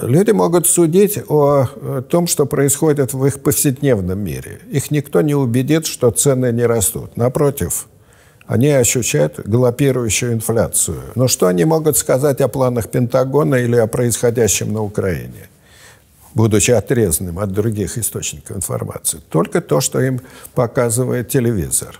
Люди могут судить о том, что происходит в их повседневном мире. Их никто не убедит, что цены не растут. Напротив, они ощущают галопирующую инфляцию. Но что они могут сказать о планах Пентагона или о происходящем на Украине, будучи отрезанным от других источников информации? Только то, что им показывает телевизор.